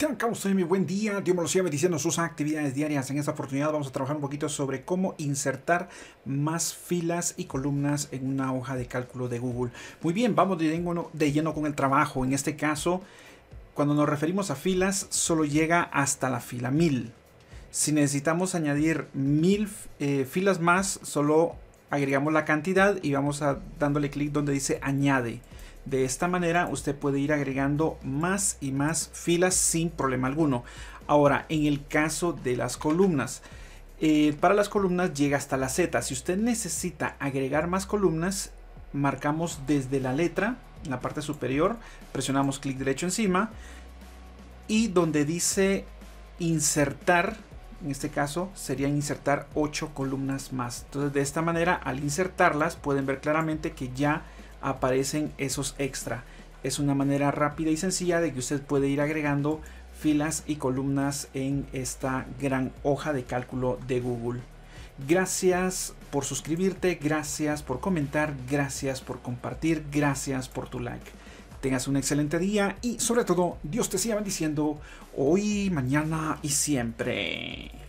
Tengan ustedes mi buen día. Dios me lo sigue diciendo sus actividades diarias. En esta oportunidad vamos a trabajar un poquito sobre cómo insertar más filas y columnas en una hoja de cálculo de Google. Muy bien, vamos de lleno con el trabajo. En este caso, cuando nos referimos a filas, solo llega hasta la fila 1000. Si necesitamos añadir 1000 eh, filas más, solo agregamos la cantidad y vamos a dándole clic donde dice añade. De esta manera usted puede ir agregando más y más filas sin problema alguno. Ahora, en el caso de las columnas, eh, para las columnas llega hasta la Z. Si usted necesita agregar más columnas, marcamos desde la letra, en la parte superior, presionamos clic derecho encima y donde dice insertar, en este caso, sería insertar 8 columnas más. Entonces de esta manera, al insertarlas, pueden ver claramente que ya aparecen esos extra. Es una manera rápida y sencilla de que usted puede ir agregando filas y columnas en esta gran hoja de cálculo de Google. Gracias por suscribirte, gracias por comentar, gracias por compartir, gracias por tu like. Tengas un excelente día y sobre todo Dios te siga bendiciendo hoy, mañana y siempre.